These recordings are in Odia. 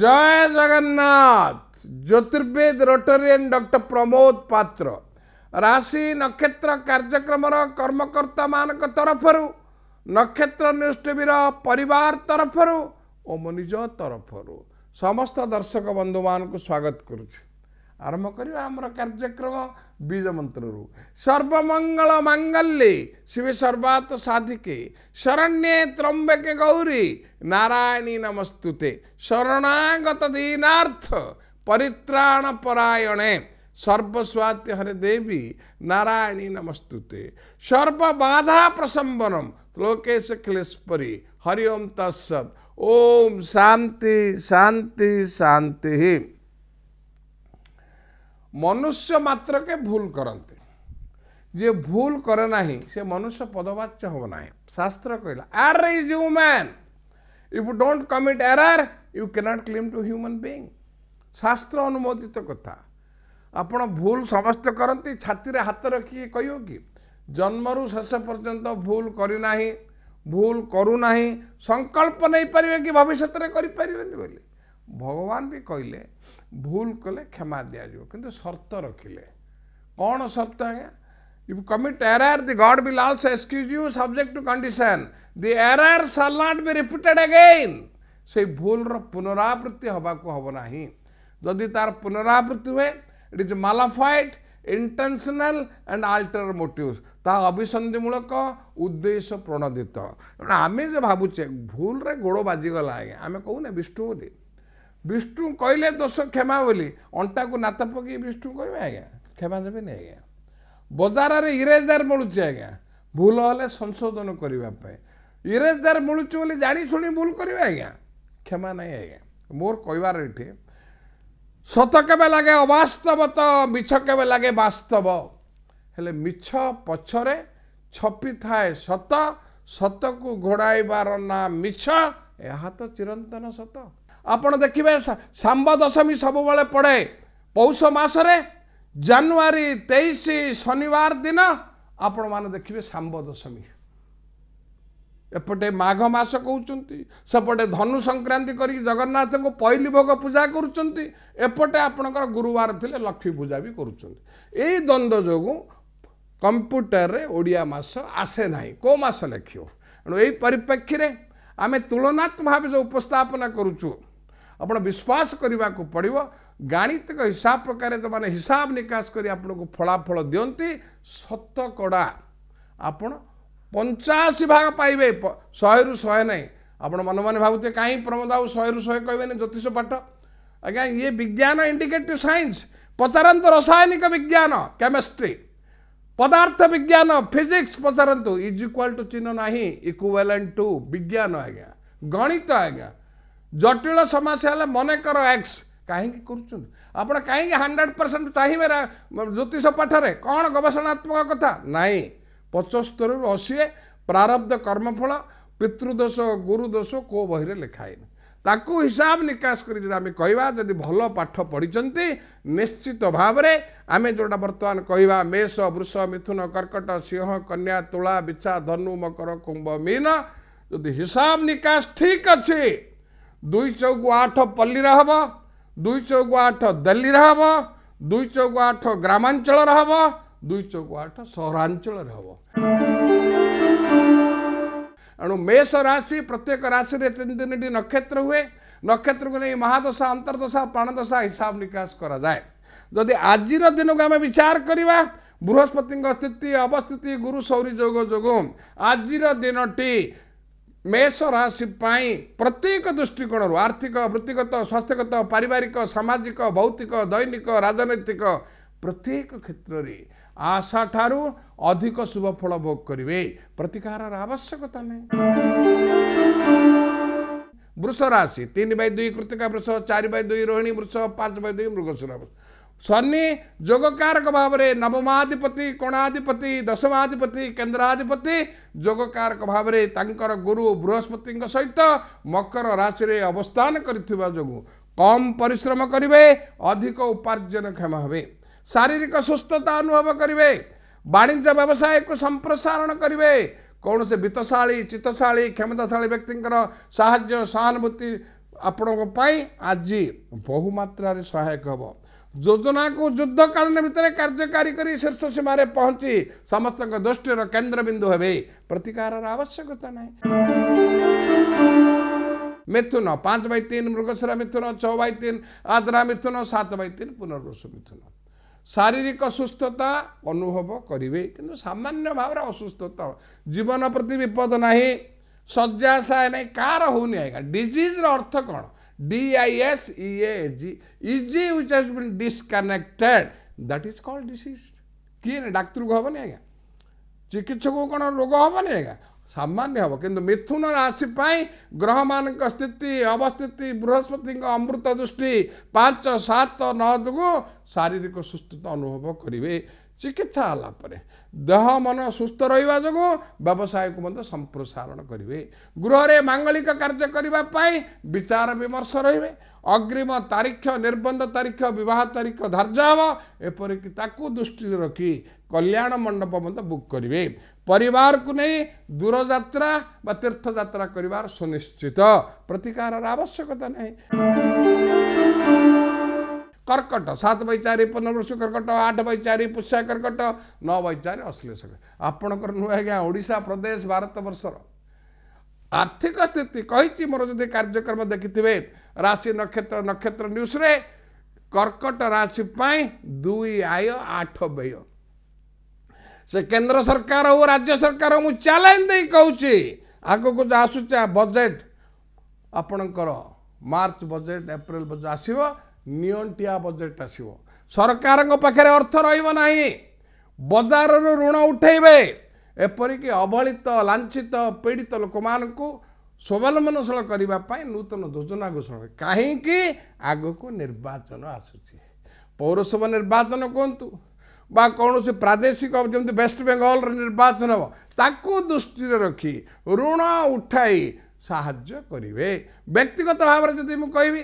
जय जगन्नाथ ज्योतिर्वेद रोटोरियन डॉक्टर प्रमोद पात्र ରାଶି ନକ୍ଷତ୍ର କାର୍ଯ୍ୟକ୍ରମର କର୍ମକର୍ତ୍ତାମାନଙ୍କ ତରଫରୁ ନକ୍ଷତ୍ର ନ୍ୟୁଜ୍ ଟିଭିର ପରିବାର ତରଫରୁ ଓ ମୋ ନିଜ ତରଫରୁ ସମସ୍ତ ଦର୍ଶକ ବନ୍ଧୁମାନଙ୍କୁ ସ୍ୱାଗତ କରୁଛି ଆରମ୍ଭ କରିବା ଆମର କାର୍ଯ୍ୟକ୍ରମ ବୀଜ ମନ୍ତ୍ରରୁ ସର୍ବମଙ୍ଗଳ ମାଙ୍ଗଲ୍ୟେ ଶିବେ ସର୍ବାତ ସାଧିକେ ଶରଣ୍ୟେ ତ୍ରମ୍ବେକେ ଗୌରୀ ନାରାୟଣୀ ନମସ୍ତୁତେ ଶରଣାଗତ ଦୀନାର୍ଥ ପରିତ୍ରାଣ ପରାୟଣେ ସର୍ବସ୍ୱାତି ହରେ ଦେବୀ ନାରାୟଣୀ ନମସ୍ତୁତେ ସର୍ବବାଧା ପ୍ରସମ୍ବନମ ଲୋକେଶ କ୍ଲେଶ୍ୱରୀ ହରିଓମ୍ ତତ୍ସତ ଓମ୍ ଶାନ୍ତି ଶାନ୍ତି ଶାନ୍ତି ମନୁଷ୍ୟ ମାତ୍ରକେ ଭୁଲ କରନ୍ତି ଯିଏ ଭୁଲ କରେ ନାହିଁ ସେ ମନୁଷ୍ୟ ପଦବାଚ୍ୟ ହେବ ନାହିଁ ଶାସ୍ତ୍ର କହିଲା err is human if you don't commit error you cannot claim to human being ଶାସ୍ତ୍ର ଅନୁମୋଦିତ କଥା ଆପଣ ଭୁଲ ସମସ୍ତେ କରନ୍ତି ଛାତିରେ ହାତ ରଖିକି କହିବ କି ଜନ୍ମରୁ ଶେଷ ପର୍ଯ୍ୟନ୍ତ ଭୁଲ କରିନାହିଁ ଭୁଲ କରୁନାହିଁ ସଂକଳ୍ପ ନେଇପାରିବେ କି ଭବିଷ୍ୟତରେ କରିପାରିବେନି ବୋଲି भगवान भी कहले भूल कले क्षमा दिजो कि सर्त रखिले कौन सर्त आज you commit error the God will also excuse you subject to condition the error shall not be repeated again से भूल पुनरावृत्ति हवाक ना जदि तार पुनरावृत्ति हुए it is mala fide intentional and ulterior motive ताभिसमूलक उद्देश्य प्रणोदित आम जो भावचे भूल रे गोड़ बाजिगला आज आम कहूने विष्णु बोली ବିଷ୍ଣୁ କହିଲେ ଦୋଷ କ୍ଷମା ବୋଲି ଅଣ୍ଟାକୁ ନାତ ପକେଇ ବିଷ୍ଣୁ କହିବେ ଆଜ୍ଞା କ୍ଷମା ଦେବେନି ଆଜ୍ଞା ବଜାରରେ ଇରେଜର୍ ମିଳୁଛି ଆଜ୍ଞା ଭୁଲ ହେଲେ ସଂଶୋଧନ କରିବା ପାଇଁ ଇରେଜର୍ ମିଳୁଛି ବୋଲି ଜାଣି ଶୁଣି ଭୁଲ କରିବେ ଆଜ୍ଞା କ୍ଷମା ନାହିଁ ଆଜ୍ଞା ମୋର କହିବାର ଏଠି ସତ କେବେ ଲାଗେ ଅବାସ୍ତବ ତ ମିଛ କେବେ ଲାଗେ ବାସ୍ତବ ହେଲେ ମିଛ ପଛରେ ଛପିଥାଏ ସତ ସତକୁ ଘୋଡ଼ାଇବାର ନାଁ ମିଛ ଏହା ତ ଚିରନ୍ତନ ସତ ଆପଣ ଦେଖିବେ ସାମ୍ବଦଶମୀ ସବୁବେଳେ ପଡ଼େ ପୌଷ ମାସରେ ଜାନୁଆରୀ ତେଇଶ ଶନିବାର ଦିନ ଆପଣମାନେ ଦେଖିବେ ସାମ୍ବଦଶମୀ ଏପଟେ ମାଘ ମାସ କହୁଛନ୍ତି ସେପଟେ ଧନୁ ସଂକ୍ରାନ୍ତି କରିକି ଜଗନ୍ନାଥଙ୍କୁ ପହିଲି ଭୋଗ ପୂଜା କରୁଛନ୍ତି ଏପଟେ ଆପଣଙ୍କର ଗୁରୁବାର ଥିଲେ ଲକ୍ଷ୍ମୀ ପୂଜା ବି କରୁଛନ୍ତି ଏଇ ଦ୍ୱନ୍ଦ୍ୱ ଯୋଗୁଁ କମ୍ପ୍ୟୁଟରରେ ଓଡ଼ିଆ ମାସ ଆସେ ନାହିଁ କେଉଁ ମାସ ଲେଖିବ ଏଣୁ ଏହି ପରିପ୍ରେକ୍ଷୀରେ ଆମେ ତୁଳନାତ୍ମକ ଭାବେ ଯେଉଁ ଉପସ୍ଥାପନା କରୁଛୁ ଆପଣ ବିଶ୍ୱାସ କରିବାକୁ ପଡ଼ିବ ଗାଣିତିକ ହିସାବ ପ୍ରକାରେ ସେମାନେ ହିସାବ ନିକାଶ କରି ଆପଣଙ୍କୁ ଫଳାଫଳ ଦିଅନ୍ତି ଶତକଡ଼ା ଆପଣ ପଞ୍ଚାଅଶୀ ଭାଗ ପାଇବେ ଶହେରୁ ଶହେ ନାହିଁ ଆପଣ ମନେ ମନେ ଭାବୁଥିବେ କାହିଁ ପ୍ରମୋଦ ଆଉ ଶହେରୁ ଶହେ କହିବେନି ଜ୍ୟୋତିଷ ପାଠ ଆଜ୍ଞା ଇଏ ବିଜ୍ଞାନ ଇଣ୍ଡିକେଟିଭ୍ ସାଇନ୍ସ ପଚାରନ୍ତୁ ରସାୟନିକ ବିଜ୍ଞାନ କେମିଷ୍ଟ୍ରି ପଦାର୍ଥ ବିଜ୍ଞାନ ଫିଜିକ୍ସ ପଚାରନ୍ତୁ ଇଜ୍ ଇକ୍ୱାଲ୍ ଟୁ ଚିହ୍ନ ନାହିଁ ଇକ୍ୱାଲେଣ୍ଟ ଟୁ ବିଜ୍ଞାନ ଆଜ୍ଞା ଗଣିତ ଆଜ୍ଞା ଜଟିଳ ସମସ୍ୟା ହେଲେ ମନେକର ଏକ୍ସ କାହିଁକି କରୁଛନ୍ତି ଆପଣ କାହିଁକି ହଣ୍ଡ୍ରେଡ଼ ପରସେଣ୍ଟ ଚାହିଁବେ ଜ୍ୟୋତିଷ ପାଠରେ କ'ଣ ଗବେଷଣାତ୍ମକ କଥା ନାହିଁ ପଚସ୍ତରୀରୁ ଅଶୀ ପ୍ରାରବ୍ଧ କର୍ମଫଳ ପିତୃଦୋଷ ଗୁରୁଦୋଷ କେଉଁ ବହିରେ ଲେଖା ହେଇନି ତାକୁ ହିସାବ ନିକାଶ କରି ଯଦି ଆମେ କହିବା ଯଦି ଭଲ ପାଠ ପଢ଼ିଛନ୍ତି ନିଶ୍ଚିତ ଭାବରେ ଆମେ ଯେଉଁଟା ବର୍ତ୍ତମାନ କହିବା ମେଷ ବୃଷ ମିଥୁନ କର୍କଟ ସିଂହ କନ୍ୟା ତୁଳା ବିଛା ଧନୁ ମକର କୁମ୍ଭ ମୀନ ଯଦି ହିସାବ ନିକାଶ ଠିକ୍ ଅଛି ଦୁଇ ଚଉକୁ ଆଠ ପଲ୍ଲୀର ହେବ ଦୁଇ ଚଉକୁ ଆଠ ଦିଲ୍ଲୀର ହେବ ଦୁଇ ଚଉକୁ ଆଠ ଗ୍ରାମାଞ୍ଚଳର ହେବ ଦୁଇ ଚଉକୁ ଆଠ ସହରାଞ୍ଚଳରେ ହେବ ଏଣୁ ମେଷ ରାଶି ପ୍ରତ୍ୟେକ ରାଶିରେ ତିନି ତିନିଟି ନକ୍ଷତ୍ର ହୁଏ ନକ୍ଷତ୍ରକୁ ନେଇ ମହାଦଶା ଅନ୍ତର୍ଦଶା ପ୍ରାଣଦଶା ହିସାବ ନିକାଶ କରାଯାଏ ଯଦି ଆଜିର ଦିନକୁ ଆମେ ବିଚାର କରିବା ବୃହସ୍ପତିଙ୍କ ସ୍ଥିତି ଅବସ୍ଥିତି ଗୁରୁ ସୌରୀ ଯୋଗ ଯୋଗୁଁ ଆଜିର ଦିନଟି ମେଷ ରାଶି ପାଇଁ ପ୍ରତ୍ୟେକ ଦୃଷ୍ଟିକୋଣରୁ ଆର୍ଥିକ ବୃତ୍ତିଗତ ସ୍ୱାସ୍ଥ୍ୟଗତ ପାରିବାରିକ ସାମାଜିକ ଭୌତିକ ଦୈନିକ ରାଜନୈତିକ ପ୍ରତ୍ୟେକ କ୍ଷେତ୍ରରେ ଆଶା ଠାରୁ ଅଧିକ ଶୁଭଫଳ ଭୋଗ କରିବେ ପ୍ରତିକାରର ଆବଶ୍ୟକତା ନାହିଁ ବୃଷ ରାଶି ତିନି ବାଇ ଦୁଇ କୃତିକା ବୃଷ ଚାରି ବାଇ ଦୁଇ ରୋହିଣୀ ବୃଷ ପାଞ୍ଚ ବାଇ ଦୁଇ ମୃଗସୁରା ବୃଷ शनि जोगकारक भाव में नवमाधिपति कोणाधिपति दशमाधिपति केन्द्राधिपति जोगकारक भाव में गुरु बृहस्पति सहित मकर राशि अवस्थान करम पिश्रम करे अधिक उपार्जन क्षम हे शारीरिक सुस्थता अनुभव करे वाणिज्य व्यवसाय को संप्रसारण करे कौन से वित्तशा चित्तशा क्षमताशा व्यक्ति साहुभूति आपण आज बहुमत सहायक हम ଯୋଜନାକୁ ଯୁଦ୍ଧକାଳୀନ ଭିତରେ କାର୍ଯ୍ୟକାରୀ କରି ଶୀର୍ଷ ସୀମାରେ ପହଞ୍ଚି ସମସ୍ତଙ୍କ ଦୃଷ୍ଟିର କେନ୍ଦ୍ରବିନ୍ଦୁ ହେବେ ପ୍ରତିକାରର ଆବଶ୍ୟକତା ନାହିଁ ମିଥୁନ ପାଞ୍ଚ ବାଇ ତିନି ମୃଗଶିରା ମିଥୁନ ଛଅ ବାଇ ତିନି ଆଦ୍ରା ମିଥୁନ ସାତ ବାଇ ତିନି ପୁନର୍ବୃଷ ମିଥୁନ ଶାରୀରିକ ସୁସ୍ଥତା ଅନୁଭବ କରିବେ କିନ୍ତୁ ସାମାନ୍ୟ ଭାବରେ ଅସୁସ୍ଥତା ଜୀବନ ପ୍ରତି ବିପଦ ନାହିଁ ଶଯ୍ୟାଶାୟ ନାହିଁ କାହାର ହେଉନି ଆଜ୍ଞା ଡିଜିଜ୍ର ଅର୍ଥ କ'ଣ D-I-S-E-A-G, EG which has been disconnected, that is called disease. किए ना डाक्तर को हेनी आज्ञा चिकित्सक को कौन रोग हेनी आज्ञा सामान्य हम कि मिथुन राशि ग्रह मान स्थित अवस्थित बृहस्पति अमृत दृष्टि पांच सात नौ जो शारीरिक सुस्थता अनुभव करेंगे ଚିକିତ୍ସା ହେଲା ପରେ ଦେହ ମନ ସୁସ୍ଥ ରହିବା ଯୋଗୁଁ ବ୍ୟବସାୟକୁ ମଧ୍ୟ ସମ୍ପ୍ରସାରଣ କରିବେ ଗୃହରେ ମାଙ୍ଗଳିକ କାର୍ଯ୍ୟ କରିବା ପାଇଁ ବିଚାର ବିମର୍ଶ ରହିବେ ଅଗ୍ରିମ ତାରିଖ ନିର୍ବନ୍ଧ ତାରିଖ ବିବାହ ତାରିଖ ଧାର୍ଯ୍ୟ ହେବ ଏପରିକି ତାକୁ ଦୃଷ୍ଟିରେ ରଖି କଲ୍ୟାଣ ମଣ୍ଡପ ମଧ୍ୟ ବୁକ୍ କରିବେ ପରିବାରକୁ ନେଇ ଦୂରଯାତ୍ରା ବା ତୀର୍ଥଯାତ୍ରା କରିବାର ସୁନିଶ୍ଚିତ ପ୍ରତିକାରର ଆବଶ୍ୟକତା ନାହିଁ कर्कट सात बै चारि पुनର୍ବसु कर्कट आठ बै चारि ପୁଷା କର୍କଟ ନଅ ବାଇ ଚାରି ଅଶ୍ଳେଷ ଆପଣଙ୍କର ନୁହେଁ ଆଜ୍ଞା ଓଡ଼ିଶା ପ୍ରଦେଶ ଭାରତ ବର୍ଷର ଆର୍ଥିକ ସ୍ଥିତି କହିଛି ମୋର ଯଦି କାର୍ଯ୍ୟକ୍ରମ ଦେଖିଥିବେ ରାଶି ନକ୍ଷତ୍ର ନକ୍ଷତ୍ର ନ୍ୟୁଜ୍ରେ କର୍କଟ ରାଶି ପାଇଁ ଦୁଇ ଆୟ ଆଠ ବ୍ୟୟ ସେ କେନ୍ଦ୍ର ସରକାର ହଉ ରାଜ୍ୟ ସରକାର ମୁଁ ଚ୍ୟାଲେଞ୍ଜ ଦେଇ କହୁଛି ଆଗକୁ ଯେଉଁ ଆସୁଛି ବଜେଟ୍ ଆପଣଙ୍କର ମାର୍ଚ୍ଚ ବଜେଟ୍ ଏପ୍ରିଲ ବଜେଟ୍ ଆସିବ ନିଅଣ୍ଟିଆ ବଜେଟ୍ ଆସିବ ସରକାରଙ୍କ ପାଖରେ ଅର୍ଥ ରହିବ ନାହିଁ ବଜାରରୁ ଋଣ ଉଠାଇବେ ଏପରିକି ଅବହେଳିତ ଲାଞ୍ଛିତ ପୀଡ଼ିତ ଲୋକମାନଙ୍କୁ ସ୍ୱାବଲମ୍ବନଶୀଳ କରିବା ପାଇଁ ନୂତନ ଯୋଜନା ଘୋଷଣା କାହିଁକି ଆଗକୁ ନିର୍ବାଚନ ଆସୁଛି ପୌରସଭା ନିର୍ବାଚନ କୁହନ୍ତୁ ବା କୌଣସି ପ୍ରାଦେଶିକ ଯେମିତି ୱେଷ୍ଟବେଙ୍ଗଲର ନିର୍ବାଚନ ହେବ ତାକୁ ଦୃଷ୍ଟିରେ ରଖି ଋଣ ଉଠାଇ ସାହାଯ୍ୟ କରିବେ ବ୍ୟକ୍ତିଗତ ଭାବରେ ଯଦି ମୁଁ କହିବି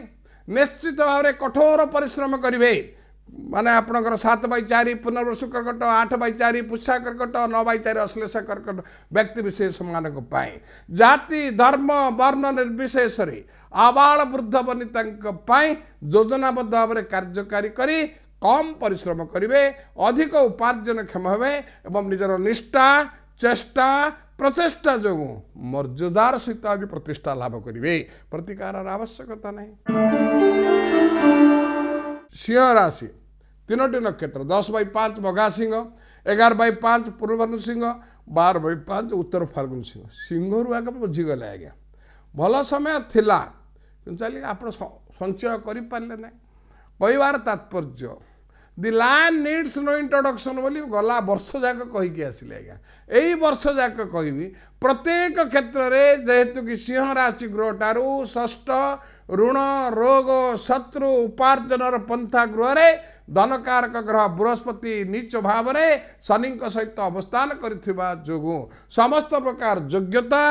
ନିଶ୍ଚିତ ଭାବରେ କଠୋର ପରିଶ୍ରମ କରିବେ ମାନେ ଆପଣଙ୍କର ସାତ ବାଇ ଚାରି ପୁନର୍ବଷ କର୍କଟ ଆଠ ବାଇ ଚାରି ପୁଷା କର୍କଟ ନଅ ବାଇ ଚାରି ଅଶ୍ଳେଷ କର୍କଟ ବ୍ୟକ୍ତିବିଶେଷମାନଙ୍କ ପାଇଁ ଜାତି ଧର୍ମ ବର୍ଣ୍ଣ ନିର୍ବିଶେଷରେ ଆବାଳ ବୃଦ୍ଧ ବନିତାଙ୍କ ପାଇଁ ଯୋଜନାବଦ୍ଧ ଭାବରେ କାର୍ଯ୍ୟକାରୀ କରି କମ୍ ପରିଶ୍ରମ କରିବେ ଅଧିକ ଉପାର୍ଜନକ୍ଷମ ହେବେ ଏବଂ ନିଜର ନିଷ୍ଠା ଚେଷ୍ଟା प्रचेष्टा जु मर्यादार सहित आज प्रतिष्ठा लाभ गरे प्रतिकार र आवश्यकता नै सिंह राशि तिनोटी नक्षत्र 10/5 पाँच मगा सिंह एघार बय पाँच पूर्व फ्गुन सिंह बार बि उत्तर फागुन सिंह सिंहहरू आगाम बुझिगले आज भलो समय थिला थाहा आपन संचय सञ्चय गरिपारे नै तात्पर्य the lion needs no introduction ବୋଲି ଗଲା ବର୍ଷ ଯାକ କହିକି ଆସିଲେ ଆଜ୍ଞା ଏଇ ବର୍ଷ ଯାକ କହିବି ପ୍ରତ୍ୟେକ କ୍ଷେତ୍ରରେ ଯେହେତୁକି ସିଂହ ରାଶି ଗୃହ ଠାରୁ ଷଷ୍ଠ ଋଣ ରୋଗ ଶତ୍ରୁ ଉପାର୍ଜନର ପନ୍ଥା ଗୃହରେ ଧନକାରକ ଗ୍ରହ ବୃହସ୍ପତି ନିଚ ଭାବରେ ଶନିଙ୍କ ସହିତ ଅବସ୍ଥାନ କରିଥିବା ଯୋଗୁଁ ସମସ୍ତ ପ୍ରକାର ଯୋଗ୍ୟତା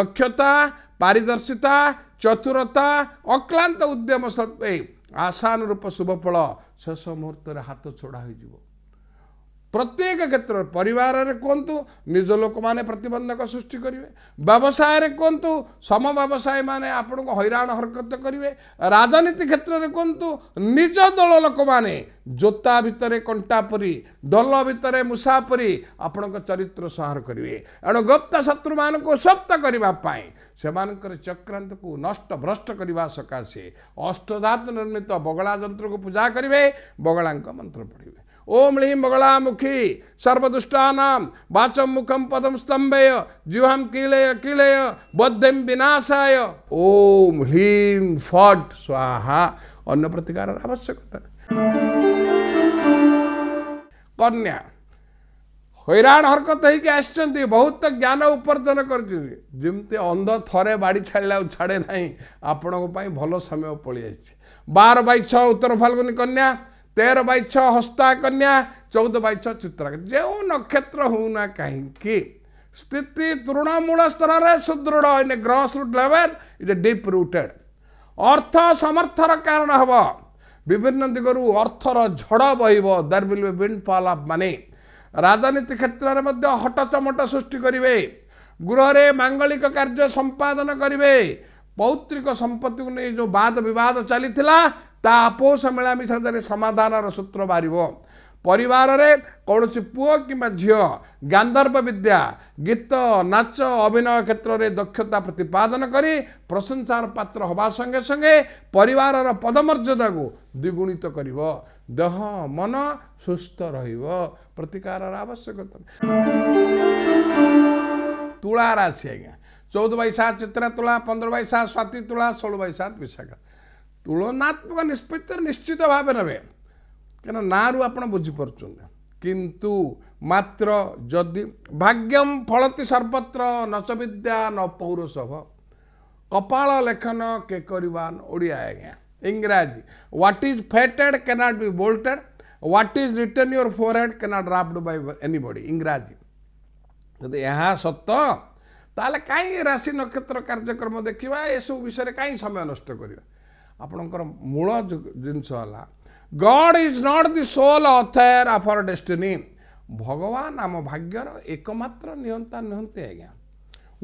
ଦକ୍ଷତା ପାରିଦର୍ଶିତା ଚତୁରତା ଅକ୍ଲାନ୍ତ ଉଦ୍ୟମ ସତ୍ତ୍ୱେ ଆଶାନୁରୂପ ଶୁଭଫଳ ଶେଷ ମୁହୂର୍ତ୍ତରେ ହାତ ଛଡ଼ା ହୋଇଯିବ ପ୍ରତ୍ୟେକ କ୍ଷେତ୍ରରେ ପରିବାରରେ କୁହନ୍ତୁ ନିଜ ଲୋକମାନେ ପ୍ରତିବନ୍ଧକ ସୃଷ୍ଟି କରିବେ ବ୍ୟବସାୟରେ କୁହନ୍ତୁ ସମ ବ୍ୟବସାୟୀମାନେ ଆପଣଙ୍କୁ ହଇରାଣ ହରକତ କରିବେ ରାଜନୀତି କ୍ଷେତ୍ରରେ କୁହନ୍ତୁ ନିଜ ଦଳ ଲୋକମାନେ ଜୋତା ଭିତରେ କଣ୍ଟା ପରି ଡଲ ଭିତରେ ମୂଷା ପରି ଆପଣଙ୍କ ଚରିତ୍ର ସହାର କରିବେ ଏଣୁ ଗୁପ୍ତ ଶତ୍ରୁମାନଙ୍କୁ ସପ୍ତ କରିବା ପାଇଁ ସେମାନଙ୍କର ଚକ୍ରାନ୍ତକୁ ନଷ୍ଟ ଭ୍ରଷ୍ଟ କରିବା ସକାଶେ ଅଷ୍ଟଧାତୁ ନିର୍ମିତ ବଗଳା ଯନ୍ତ୍ରକୁ ପୂଜା କରିବେ ବଗଳାଙ୍କ ମନ୍ତ୍ର ପଢ଼ିବେ ओम ह्लीं बगलामुखी सर्वदुष्टानां वाचं मुखं पदं स्तम्भय जिह्वां कीलय कीलय बद्धं विनाशाय ओम ह्लीं फट् स्वाहा अन्न प्रतिकार आवश्यकता कन्या ହଇରାଣ ହରକତ ହେଇକି ଆସିଛନ୍ତି ବହୁତ ଜ୍ଞାନ ଉପାର୍ଜନ କରିଛନ୍ତି ଯେମିତି ଅନ୍ଧ ଥରେ ବାଡ଼ି ଛାଡ଼ିଲେ ଆଉ ଛାଡ଼େ ନାହିଁ ଆପଣଙ୍କ ପାଇଁ ଭଲ ସମୟ ପଳେଇ ଆସିଛି ବାର ବାଇ ଛଅ ଉତ୍ତର ଫାଲ୍ଗୁନି କନ୍ୟା ତେର ବାଇ ଛଅ ହସ୍ତା କନ୍ୟା ଚଉଦ ବାଇ ଛଅ ଚିତ୍ରା ଯେଉଁ ନକ୍ଷତ୍ର ହେଉନା କାହିଁକି ସ୍ଥିତି ତୃଣମୂଳ ସ୍ତରରେ ସୁଦୃଢ଼ in grass root level is a deep rooted ଅର୍ଥ ସମର୍ଥର କାରଣ ହେବ ବିଭିନ୍ନ ଦିଗରୁ ଅର୍ଥର ଝଡ଼ ବହିବ there will be windfall of money ରାଜନୀତି କ୍ଷେତ୍ରରେ ମଧ୍ୟ ହଟଚମଟ ସୃଷ୍ଟି କରିବେ ଗୃହରେ ମାଙ୍ଗଳିକ କାର୍ଯ୍ୟ ସମ୍ପାଦନ କରିବେ ପୌତ୍ରିକ ସମ୍ପତ୍ତିକୁ ନେଇ ଯେଉଁ ବାଦ ବିବାଦ ଚାଲିଥିଲା ତା ଆପୋଷ ମିଳାମିଶାରେ ସମାଧାନର ସୂତ୍ର ବାହାରିବ ପରିବାରରେ କୌଣସି ପୁଅ କିମ୍ବା ଝିଅ ଗାନ୍ଧର୍ବ ବିଦ୍ୟା ଗୀତ ନାଚ ଅଭିନୟ କ୍ଷେତ୍ରରେ ଦକ୍ଷତା ପ୍ରତିପାଦନ କରି ପ୍ରଶଂସାର ପାତ୍ର ହେବା ସଙ୍ଗେ ସଙ୍ଗେ ପରିବାରର ପଦମର୍ଯ୍ୟାଦାକୁ ଦ୍ୱିଗୁଣିତ କରିବ ଦେହ ମନ ସୁସ୍ଥ ରହିବ ପ୍ରତିକାରର ଆବଶ୍ୟକତା ତୁଳା ରାଶି ଆଜ୍ଞା ଚଉଦ ବୈଶାଖ ଚିତ୍ରା ତୁଳା ପନ୍ଦର ବୈଶାଖ ସ୍ୱାତି ତୁଳା ଷୋହଳ ବୈଶାଖ ବିଶାଖା ତୁଳନାତ୍ମକ ନିଷ୍ପତ୍ତି ନିଶ୍ଚିତ ଭାବେ ନେବେ କାରଣ ନାଁରୁ ଆପଣ ବୁଝିପାରୁଛନ୍ତି କିନ୍ତୁ ମାତ୍ର ଯଦି ଭାଗ୍ୟମ୍ ଫଳତି ସର୍ବତ୍ର ନଚବିଦ୍ୟା ନ ପୌରସଭ କପାଳ ଲେଖନ କେ କରିବାନ ଓଡ଼ିଆ ଆଜ୍ଞା ଇଂରାଜୀ what is fated cannot be bolted what is written your forehead cannot rubbed by anybody ଇଂରାଜୀ ଯଦି ଏହା ସତ ତାହେଲେ କାହିଁ ରାଶି ନକ୍ଷତ୍ର କାର୍ଯ୍ୟକ୍ରମ ଦେଖିବା ଏସବୁ ବିଷୟରେ କାହିଁ ସମୟ ନଷ୍ଟ କରିବା ଆପଣଙ୍କର ମୂଳ ଜିନିଷ ହେଲା God is not the sole author of our destiny ଭଗବାନ ଆମ ଭାଗ୍ୟର ଏକମାତ୍ର ନିୟନ୍ତା ନୁହନ୍ତି ଆଜ୍ଞା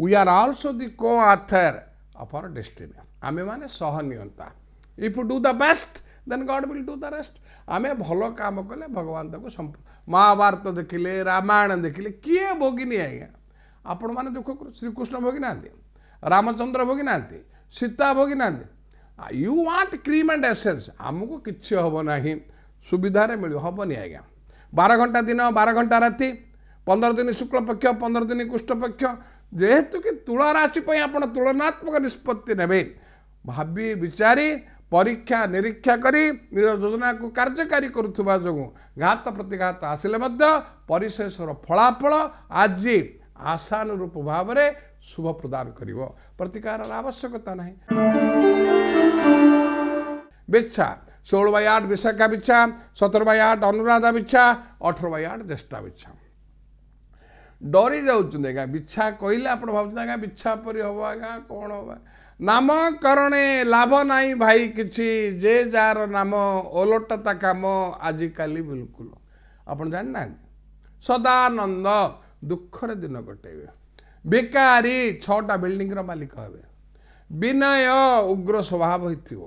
we are also the co author of our destiny ଆମେମାନେ ସହ ନିୟନ୍ତା if do the best then God will do the rest ଆମେ ଭଲ କାମ କଲେ ଭଗବାନ ତାକୁ ମହାଭାରତ ଦେଖିଲେ ରାମାୟଣ ଦେଖିଲେ କିଏ ଭୋଗିନି ଆଜ୍ଞା ଆପଣମାନେ ଦୁଃଖ ଶ୍ରୀକୃଷ୍ଣ ଭୋଗିନାହାନ୍ତି ରାମଚନ୍ଦ୍ର ଭୋଗିନାହାନ୍ତି ସୀତା ଭୋଗିନାହାନ୍ତି you want cream and essence ଆମକୁ କିଛି ହେବ ନାହିଁ ସୁବିଧାରେ ମିଳିବ ହେବନି ଆଜ୍ଞା ବାର ଘଣ୍ଟା ଦିନ ବାର ଘଣ୍ଟା ରାତି ପନ୍ଦର ଦିନ ଶୁକ୍ଳପକ୍ଷ ପନ୍ଦର ଦିନ କୁଷ୍ଠପକ୍ଷ ଯେହେତୁ କି ତୁଳା ରାଶି ପାଇଁ ଆପଣ ତୁଳନାତ୍ମକ ନିଷ୍ପତ୍ତି ନେବେ ଭାବି ବିଚାରି ପରୀକ୍ଷା ନିରୀକ୍ଷା କରି ନିଜ ଯୋଜନାକୁ କାର୍ଯ୍ୟକାରୀ କରୁଥିବା ଯୋଗୁଁ ଘାତ ପ୍ରତିଘାତ ଆସିଲେ ମଧ୍ୟ ପରିଶେଷର ଫଳାଫଳ ଆଜି ଆଶାନୁରୂପ ଭାବରେ ଶୁଭ ପ୍ରଦାନ କରିବ ପ୍ରତିକାରର ଆବଶ୍ୟକତା ନାହିଁ ବିଚ୍ଛା ଷୋହଳ ବାଇ ଆଠ ବିଶାଖା ବିଚ୍ଛା ସତର ବାଇ ଆଠ ଅନୁରାଧା ବିଚ୍ଛା ଅଠର ବାଇ ଆଠ ଜ୍ୟେଷ୍ଠା ବିଚ୍ଛା ଡରି ଯାଉଛନ୍ତି ଆଜ୍ଞା ବିଚ୍ଛା କହିଲେ ଆପଣ ଭାବୁଛନ୍ତି ଆଜ୍ଞା ବିଚ୍ଛା ପରି ହବ ଆଜ୍ଞା କ'ଣ ହବ ନାମକରଣେ ଲାଭ ନାହିଁ ଭାଇ କିଛି ଯେ ଯାହାର ନାମ ଓଲଟ ତା କାମ ଆଜିକାଲି ବିଲକୁଲ ଆପଣ ଜାଣିନାହାନ୍ତି ସଦାନନ୍ଦ ଦୁଃଖରେ ଦିନ କଟେଇବେ ବେକାରୀ ଛଅଟା ବିଲ୍ଡିଂର ମାଲିକ ହେବେ ବିନୟ ଉଗ୍ର ସ୍ୱଭାବ ହୋଇଥିବ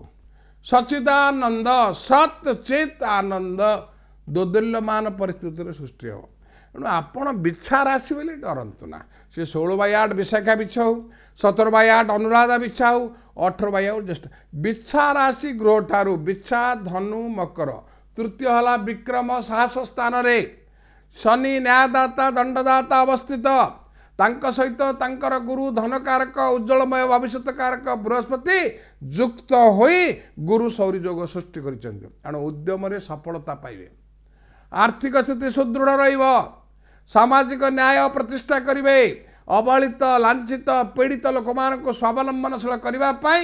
ସଚିଦାନନ୍ଦ ସତ୍ ଚିତ୍ ଆନନ୍ଦ ଦୋଦଲ୍ୟମାନ ପରିସ୍ଥିତିରେ ସୃଷ୍ଟି ହେବ ତେଣୁ ଆପଣ ବିଛା ରାଶି ବୋଲି ଡରନ୍ତୁ ନା ସେ ଷୋହଳ ବାଇ ଆଠ ବିଶାଖା ବିଛ ହଉ ସତର ବାଇ ଆଠ ଅନୁରାଧା ବିଛା ହଉ ଅଠର ବାଇ ଆଉ ଜ୍ୟେଷ୍ଠ ବିଛା ରାଶି ଗ୍ରହଠାରୁ ବିଛା ଧନୁ ମକର ତୃତୀୟ ହେଲା ବିକ୍ରମ ସାହସ ସ୍ଥାନରେ ଶନି ନ୍ୟାୟଦାତା ଦଣ୍ଡଦାତା ଅବସ୍ଥିତ ତାଙ୍କ ସହିତ ତାଙ୍କର ଗୁରୁ ଧନକାରକ ଉଜ୍ଜଳମୟ ଭବିଷ୍ୟତ କାରକ ବୃହସ୍ପତି ଯୁକ୍ତ ହୋଇ ଗୁରୁ ସୌରଯୋଗ ସୃଷ୍ଟି କରିଛନ୍ତି ଏଣୁ ଉଦ୍ୟମରେ ସଫଳତା ପାଇବେ ଆର୍ଥିକ ସ୍ଥିତି ସୁଦୃଢ଼ ରହିବ ସାମାଜିକ ନ୍ୟାୟ ପ୍ରତିଷ୍ଠା କରିବେ ଅବହେଳିତ ଲାଞ୍ଛିତ ପୀଡ଼ିତ ଲୋକମାନଙ୍କୁ ସ୍ୱାବଲମ୍ବନଶୀଳ କରିବା ପାଇଁ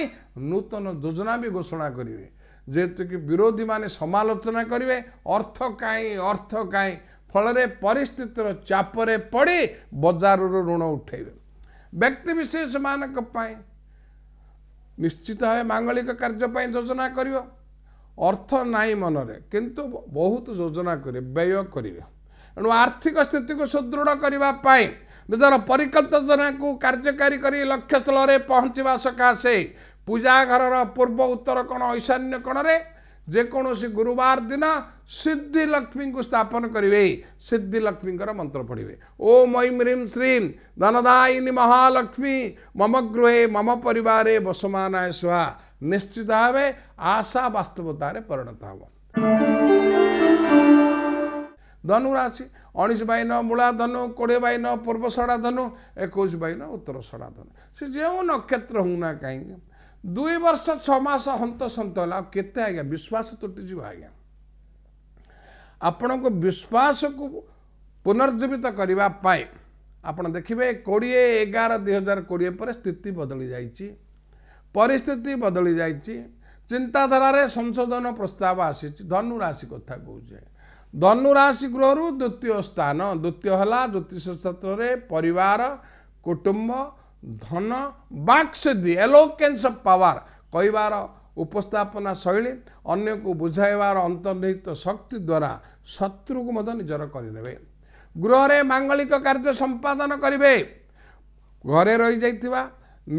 ନୂତନ ଯୋଜନା ବି ଘୋଷଣା କରିବେ ଯେହେତୁକି ବିରୋଧୀମାନେ ସମାଲୋଚନା କରିବେ ଅର୍ଥ କାହିଁ ଅର୍ଥ କାହିଁ ଫଳରେ ପରିସ୍ଥିତିର ଚାପରେ ପଡ଼ି ବଜାରରୁ ଋଣ ଉଠାଇବେ ବ୍ୟକ୍ତିବିଶେଷମାନଙ୍କ ପାଇଁ ନିଶ୍ଚିତ ଭାବେ ମାଙ୍ଗଳିକ କାର୍ଯ୍ୟ ପାଇଁ ଯୋଜନା କରିବ ଅର୍ଥ ନାହିଁ ମନରେ କିନ୍ତୁ ବହୁତ ଯୋଜନା କରିବେ ବ୍ୟୟ କରିବେ ଏଣୁ ଆର୍ଥିକ ସ୍ଥିତିକୁ ସୁଦୃଢ଼ କରିବା ପାଇଁ ନିଜର ପରିକଳ୍ପନାକୁ କାର୍ଯ୍ୟକାରୀ କରି ଲକ୍ଷ୍ୟସ୍ଥଳରେ ପହଞ୍ଚିବା ସକାଶେ ପୂଜା ଘରର ପୂର୍ବ ଉତ୍ତର କୋଣ ଐଶାନ୍ୟ କୋଣରେ ଯେକୌଣସି ଗୁରୁବାର ଦିନ ସିଦ୍ଧି ଲକ୍ଷ୍ମୀଙ୍କୁ ସ୍ଥାପନ କରିବେ ସିଦ୍ଧି ଲକ୍ଷ୍ମୀଙ୍କର ମନ୍ତ୍ର ପଢ଼ିବେ ଓ ମଇମ୍ ରିମ୍ ଶ୍ରୀ ଧନଦାୟିନୀ ମହାଲକ୍ଷ୍ମୀ ମମ ଗୃହେ ମମ ପରିବାରେ ବସମାନ ସୁହା ନିଶ୍ଚିତ ଭାବେ ଆଶା ବାସ୍ତବତାରେ ପରିଣତ ହେବ ଧନୁ ରାଶି ଉଣେଇଶ ବାଇନ ମୂଳା ଧନୁ କୋଡ଼ିଏ ବାଇନ ପୂର୍ବ ସଡ଼ା ଧନୁ ଏକୋଇଶ ବାଇନ ଉତ୍ତର ସଡ଼ା ଧନୁ ସେ ଯେଉଁ ନକ୍ଷତ୍ର ହେଉନା କାହିଁକି ଦୁଇ ବର୍ଷ ଛଅ ମାସ ହନ୍ତସନ୍ତ ହେଲା ଆଉ କେତେ ଆଜ୍ଞା ବିଶ୍ୱାସ ତୁଟିଯିବ ଆଜ୍ଞା ଆପଣଙ୍କ ବିଶ୍ୱାସକୁ ପୁନର୍ଜୀବିତ କରିବା ପାଇଁ ଆପଣ ଦେଖିବେ କୋଡ଼ିଏ ଏଗାର ଦୁଇ ହଜାର କୋଡ଼ିଏ ପରେ ସ୍ଥିତି ବଦଳି ଯାଇଛି ପରିସ୍ଥିତି ବଦଳି ଯାଇଛି ଚିନ୍ତାଧାରାରେ ସଂଶୋଧନ ପ୍ରସ୍ତାବ ଆସିଛି ଧନୁରାଶି କଥା କହୁଛେ ଧନୁରାଶି ଗୃହରୁ ଦ୍ୱିତୀୟ ସ୍ଥାନ ଦ୍ୱିତୀୟ ହେଲା ଜ୍ୟୋତିଷ କ୍ଷେତ୍ରରେ ପରିବାର କୁଟୁମ୍ବ ଧନ ବାକ୍ସଦି ଏଲୋକେନ୍ସ ଅଫ୍ ପାୱାର କହିବାର ଉପସ୍ଥାପନା ଶୈଳୀ ଅନ୍ୟକୁ ବୁଝାଇବାର ଅନ୍ତର୍ନିହିତ ଶକ୍ତି ଦ୍ୱାରା ଶତ୍ରୁକୁ ମଧ୍ୟ ନିଜର କରିନେବେ ଗୃହରେ ମାଙ୍ଗଳିକ କାର୍ଯ୍ୟ ସମ୍ପାଦନ କରିବେ ଘରେ ରହିଯାଇଥିବା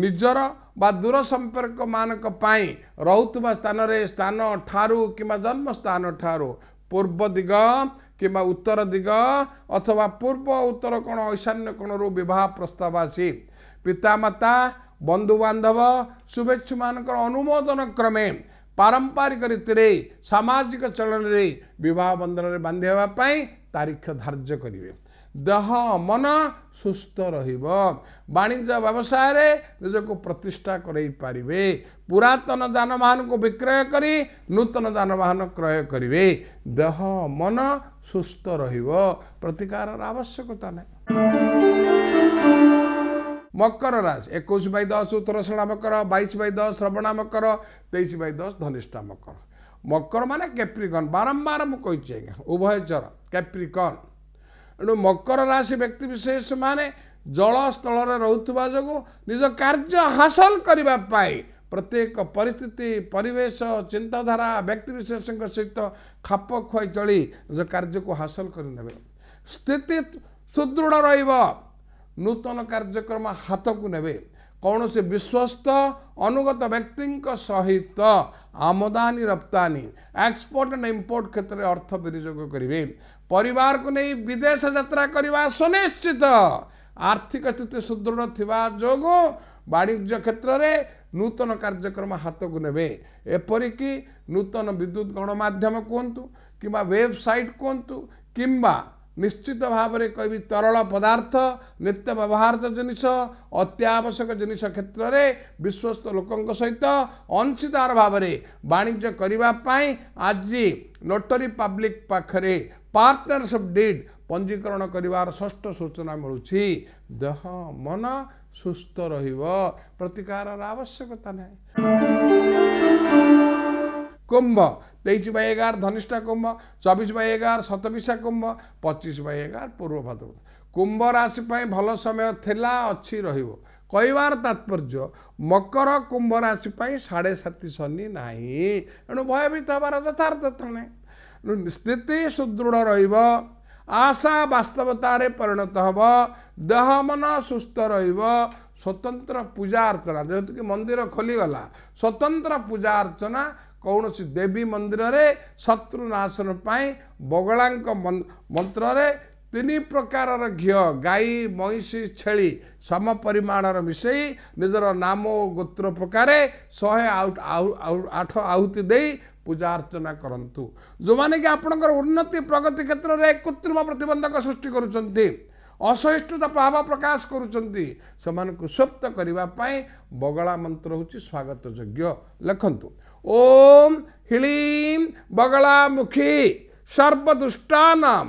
ନିଜର ବା ଦୂର ସମ୍ପର୍କମାନଙ୍କ ପାଇଁ ରହୁଥିବା ସ୍ଥାନରେ ସ୍ଥାନ ଠାରୁ କିମ୍ବା ଜନ୍ମସ୍ଥାନ ଠାରୁ ପୂର୍ବ ଦିଗ କିମ୍ବା ଉତ୍ତର ଦିଗ ଅଥବା ପୂର୍ବ ଉତ୍ତର କୋଣ ଈଶାନ୍ୟ କୋଣରୁ ବିବାହ ପ୍ରସ୍ତାବ ଆସି ପିତାମାତା ବନ୍ଧୁବାନ୍ଧବ ଶୁଭେଚ୍ଛୁମାନଙ୍କର ଅନୁମୋଦନ କ୍ରମେ ପାରମ୍ପରିକ ରୀତିରେ ସାମାଜିକ ଚଳନରେ ବିବାହ ବନ୍ଧନରେ ବାନ୍ଧି ହେବା ପାଇଁ ତାରିଖ ଧାର୍ଯ୍ୟ କରିବେ ଦେହ ମନ ସୁସ୍ଥ ରହିବ ବାଣିଜ୍ୟ ବ୍ୟବସାୟରେ ନିଜକୁ ପ୍ରତିଷ୍ଠା କରାଇ ପାରିବେ ପୁରାତନ ଯାନବାହନକୁ ବିକ୍ରୟ କରି ନୂତନ ଯାନବାହନ କ୍ରୟ କରିବେ ଦେହ ମନ ସୁସ୍ଥ ରହିବ ପ୍ରତିକାରର ଆବଶ୍ୟକତା ନାହିଁ ମକର ରାଶି ଏକୋଇଶ ବାଇ ଦଶ ଉତ୍ତରଶ୍ରଣା ମକର ବାଇଶ ବାଇ ଦଶ ଶ୍ରବଣା ମକର ତେଇଶ ବାଇ ଦଶ ଧନିଷ୍ଠା ମକର ମକର ମାନେ କ୍ୟାପ୍ରିକର୍ଣ୍ଣ ବାରମ୍ବାର ମୁଁ କହିଛି ଆଜ୍ଞା ଉଭୟଚର କ୍ୟାପ୍ରିକର୍ଣ୍ଣ ଏଣୁ ମକର ରାଶି ବ୍ୟକ୍ତିବିଶେଷମାନେ ଜଳ ସ୍ଥଳରେ ରହୁଥିବା ଯୋଗୁଁ ନିଜ କାର୍ଯ୍ୟ ହାସଲ କରିବା ପାଇଁ ପ୍ରତ୍ୟେକ ପରିସ୍ଥିତି ପରିବେଶ ଚିନ୍ତାଧାରା ବ୍ୟକ୍ତିବିଶେଷଙ୍କ ସହିତ ଖାପ ଖୁଆଇ ଚଳି ନିଜ କାର୍ଯ୍ୟକୁ ହାସଲ କରିନେବେ ସ୍ଥିତି ସୁଦୃଢ଼ ରହିବ ନୂତନ କାର୍ଯ୍ୟକ୍ରମ ହାତକୁ ନେବେ କୌଣସି ବିଶ୍ୱସ୍ତ ଅନୁଗତ ବ୍ୟକ୍ତିଙ୍କ ସହିତ ଆମଦାନୀ ରପ୍ତାନୀ ଏକ୍ସପୋର୍ଟ ଆଣ୍ଡ ଇମ୍ପୋର୍ଟ କ୍ଷେତ୍ରରେ ଅର୍ଥ ବିନିଯୋଗ କରିବେ ପରିବାରକୁ ନେଇ ବିଦେଶ ଯାତ୍ରା କରିବା ସୁନିଶ୍ଚିତ ଆର୍ଥିକ ସ୍ଥିତି ସୁଦୃଢ଼ ଥିବା ଯୋଗୁଁ ବାଣିଜ୍ୟ କ୍ଷେତ୍ରରେ ନୂତନ କାର୍ଯ୍ୟକ୍ରମ ହାତକୁ ନେବେ ଏପରିକି ନୂତନ ବିଦ୍ୟୁତ ଗଣମାଧ୍ୟମ କୁହନ୍ତୁ କିମ୍ବା ୱେବସାଇଟ୍ କୁହନ୍ତୁ କିମ୍ବା ନିଶ୍ଚିତ ଭାବରେ କହିବି ତରଳ ପଦାର୍ଥ ନିତ୍ୟ ବ୍ୟବହାର ଜିନିଷ ଅତ୍ୟାବଶ୍ୟକ ଜିନିଷ କ୍ଷେତ୍ରରେ ବିଶ୍ୱସ୍ତ ଲୋକଙ୍କ ସହିତ ଅଂଶୀଦାର ଭାବରେ ବାଣିଜ୍ୟ କରିବା ପାଇଁ ଆଜି ନୋଟରୀ ପବ୍ଲିକ ପାଖରେ ପାର୍ଟନରସିପ୍ ଡିଡ୍ ପଞ୍ଜୀକରଣ କରିବାର ଷଷ୍ଠ ସୂଚନା ମିଳୁଛି ଦେହ ମନ ସୁସ୍ଥ ରହିବ ପ୍ରତିକାରର ଆବଶ୍ୟକତା ନାହିଁ କୁମ୍ଭ ତେଇଶ ବାଇ ଏଗାର ଧନିଷ୍ଠା କୁମ୍ଭ ଚବିଶ ବାଇ ଏଗାର ସତବିଶା କୁମ୍ଭ ପଚିଶ ବାଇ ଏଗାର ପୂର୍ବ ଭାଦ୍ରବଦ କୁମ୍ଭ ରାଶି ପାଇଁ ଭଲ ସମୟ ଥିଲା ଅଛି ରହିବ କହିବାର ତାତ୍ପର୍ଯ୍ୟ ମକର କୁମ୍ଭ ରାଶି ପାଇଁ ସାଢ଼େ ସାତି ଶନି ନାହିଁ ଏଣୁ ଭୟଭୀତ ହେବାର ଯଥାର୍ଥ ତେଣେ ସ୍ଥିତି ସୁଦୃଢ଼ ରହିବ ଆଶା ବାସ୍ତବତାରେ ପରିଣତ ହେବ ଦେହ ମନ ସୁସ୍ଥ ରହିବ ସ୍ୱତନ୍ତ୍ର ପୂଜା ଅର୍ଚ୍ଚନା ଯେହେତୁକି ମନ୍ଦିର ଖୋଲିଗଲା ସ୍ୱତନ୍ତ୍ର ପୂଜା ଅର୍ଚ୍ଚନା କୌଣସି ଦେବୀ ମନ୍ଦିରରେ ଶତ୍ରୁନାଶନ ପାଇଁ ବଗଳାଙ୍କ ମନ୍ତ୍ରରେ ତିନି ପ୍ରକାରର ଘିଅ ଗାଈ ମଇଁଷି ଛେଳି ସମ ପରିମାଣର ମିଶାଇ ନିଜର ନାମ ଓ ଗୋତ୍ର ପ୍ରକାରେ ଶହେ ଆଉ ଆଠ ଆହୁତି ଦେଇ ପୂଜା ଅର୍ଚ୍ଚନା କରନ୍ତୁ ଯେଉଁମାନେ କି ଆପଣଙ୍କର ଉନ୍ନତି ପ୍ରଗତି କ୍ଷେତ୍ରରେ କୃତ୍ରିମ ପ୍ରତିବନ୍ଧକ ସୃଷ୍ଟି କରୁଛନ୍ତି ଅସହିଷ୍ଣୁତା ପ୍ରଭାବ ପ୍ରକାଶ କରୁଛନ୍ତି ସେମାନଙ୍କୁ ସୁପ୍ତ କରିବା ପାଇଁ ବଗଳା ମନ୍ତ୍ର ହେଉଛି ସ୍ୱାଗତ ଯୋଗ୍ୟ ଲେଖନ୍ତୁ ओम बगला बगलामुखी सर्वदुष्टानां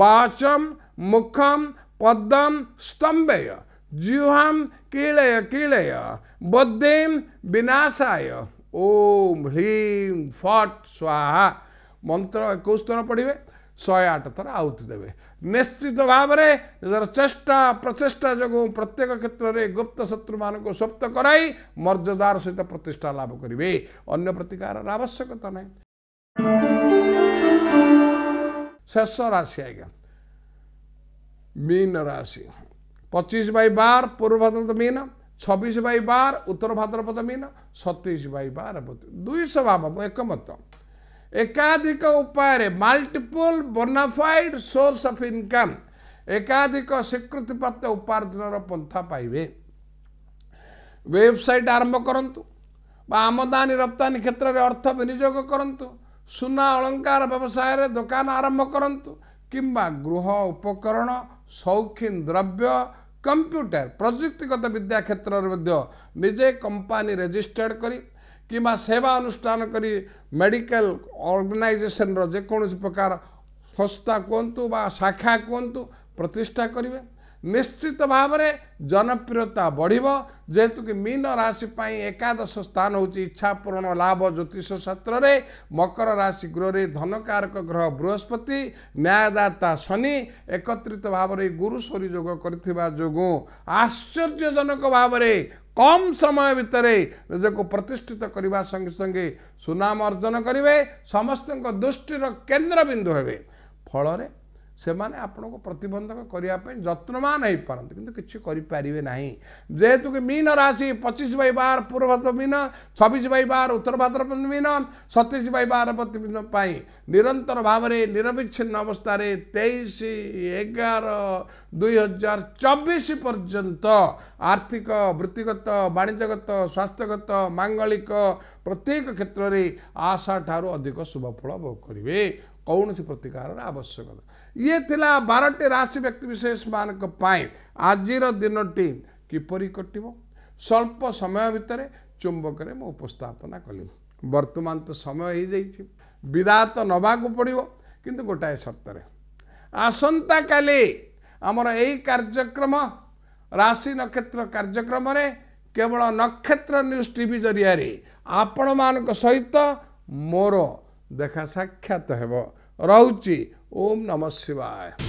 वाचम मुखम पद्म स्तंभय जुहम कीलय कीलय बुद्धिं विनाशाय ओम ह्लीं फट स्वाहा मंत्र एक पढ़े शहे आठ थर ଥର देवे ନିଶ୍ଚିତ ଭାବରେ ନିଜର ଚେଷ୍ଟା ପ୍ରଚେଷ୍ଟା ଯୋଗୁଁ ପ୍ରତ୍ୟେକ କ୍ଷେତ୍ରରେ ଗୁପ୍ତ ଶତ୍ରୁମାନଙ୍କୁ ସପ୍ତ କରାଇ ମର୍ଯ୍ୟାଦାର ସହିତ ପ୍ରତିଷ୍ଠା ଲାଭ କରିବେ ଅନ୍ୟ ପ୍ରତିକାରର ଆବଶ୍ୟକତା ନାହିଁ ଶେଷ ରାଶି ଆଜ୍ଞା ମିନ ରାଶି ପଚିଶ ବାଇ ବାର ପୂର୍ବ ଭାଦ୍ରପଦ ମିନ ଛବିଶ ବାଇ ବାର ଉତ୍ତର ଭାଦ୍ରପଦ ମିନ ସତେଇଶ ବାଇ ବାର ଦୁଇଶହ ଭାବ ଏକମତ ଏକାଧିକ ଉପାୟରେ multiple bona fide source of income ଏକାଧିକ ସ୍ୱୀକୃତିପ୍ରାପ୍ତ ଉପାର୍ଜନର ପନ୍ଥା ପାଇବେ ୱେବସାଇଟ୍ ଆରମ୍ଭ କରନ୍ତୁ ବା ଆମଦାନୀ ରପ୍ତାନୀ କ୍ଷେତ୍ରରେ ଅର୍ଥ ବିନିଯୋଗ କରନ୍ତୁ ସୁନା ଅଳଙ୍କାର ବ୍ୟବସାୟରେ ଦୋକାନ ଆରମ୍ଭ କରନ୍ତୁ କିମ୍ବା ଗୃହ ଉପକରଣ ସୌଖୀନ ଦ୍ରବ୍ୟ କମ୍ପ୍ୟୁଟର ପ୍ରଯୁକ୍ତିଗତ ବିଦ୍ୟା କ୍ଷେତ୍ରରେ ମଧ୍ୟ ନିଜେ କମ୍ପାନୀ ରେଜିଷ୍ଟର୍ଡ଼ କରି କିମ୍ବା ସେବା ଅନୁଷ୍ଠାନ କରି ମେଡ଼ିକାଲ ଅର୍ଗାନାଇଜେସନର ଯେକୌଣସି ପ୍ରକାର ସଂସ୍ଥା କୁହନ୍ତୁ ବା ଶାଖା କୁହନ୍ତୁ ପ୍ରତିଷ୍ଠା କରିବେ ନିଶ୍ଚିତ ଭାବରେ ଜନପ୍ରିୟତା ବଢ଼ିବ ଯେହେତୁକି ମୀନ ରାଶି ପାଇଁ ଏକାଦଶ ସ୍ଥାନ ହେଉଛି ଇଚ୍ଛାପୂରଣ ଲାଭ ଜ୍ୟୋତିଷ ଶାସ୍ତ୍ରରେ ମକର ରାଶି ଗୃହରେ ଧନକାରକ ଗ୍ରହ ବୃହସ୍ପତି ନ୍ୟାୟଦାତା ଶନି ଏକତ୍ରିତ ଭାବରେ ଗୁରୁ ସୋରି ଯୋଗ କରିଥିବା ଯୋଗୁଁ ଆଶ୍ଚର୍ଯ୍ୟଜନକ ଭାବରେ କମ୍ ସମୟ ଭିତରେ ନିଜକୁ ପ୍ରତିଷ୍ଠିତ କରିବା ସଙ୍ଗେ ସଙ୍ଗେ ସୁନାମ ଅର୍ଜନ କରିବେ ସମସ୍ତଙ୍କ ଦୃଷ୍ଟିର କେନ୍ଦ୍ରବିନ୍ଦୁ ହେବେ ଫଳରେ ସେମାନେ ଆପଣଙ୍କୁ ପ୍ରତିବନ୍ଧକ କରିବା ପାଇଁ ଯତ୍ନବାନ ହୋଇପାରନ୍ତି କିନ୍ତୁ କିଛି କରିପାରିବେ ନାହିଁ ଯେହେତୁ କି ମୀନ ରାଶି ପଚିଶ ବାଇ ବାର ପୂର୍ବ ଭାଦ୍ର ମିନ ଛବିଶ ବାଇ ବାର ଉତ୍ତର ଭାଦ୍ର ମିନ ସତେଇଶ ବାଇ ବାର ପ୍ରତିବିନ୍ଧ ପାଇଁ ନିରନ୍ତର ଭାବରେ ନିରବିଚ୍ଛିନ୍ନ ଅବସ୍ଥାରେ ତେଇଶ ଏଗାର ଦୁଇହଜାର ଚବିଶ ପର୍ଯ୍ୟନ୍ତ ଆର୍ଥିକ ବୃତ୍ତିଗତ ବାଣିଜ୍ୟଗତ ସ୍ୱାସ୍ଥ୍ୟଗତ ମାଙ୍ଗଳିକ ପ୍ରତ୍ୟେକ କ୍ଷେତ୍ରରେ ଆଶାଠାରୁ ଅଧିକ ଶୁଭଫଳ ଭୋଗ କରିବେ କୌଣସି ପ୍ରତିକାରର ଆବଶ୍ୟକତା ଇଏ ଥିଲା ବାରଟି ରାଶି ବ୍ୟକ୍ତିବିଶେଷମାନଙ୍କ ପାଇଁ ଆଜିର ଦିନଟି କିପରି କଟିବ ସ୍ୱଳ୍ପ ସମୟ ଭିତରେ ଚୁମ୍ବକରେ ମୁଁ ଉପସ୍ଥାପନା କଲି ବର୍ତ୍ତମାନ ତ ସମୟ ହୋଇଯାଇଛି ବିଦା ତ ନେବାକୁ ପଡ଼ିବ କିନ୍ତୁ ଗୋଟାଏ ସର୍ତ୍ତରେ ଆସନ୍ତାକାଲି ଆମର ଏହି କାର୍ଯ୍ୟକ୍ରମ ରାଶି ନକ୍ଷତ୍ର କାର୍ଯ୍ୟକ୍ରମରେ କେବଳ ନକ୍ଷତ୍ର ନ୍ୟୁଜ୍ ଟିଭି ଜରିଆରେ ଆପଣମାନଙ୍କ ସହିତ ମୋର ଦେଖା ସାକ୍ଷାତ ହେବ ରହୁଛି ओम नमः शिवाय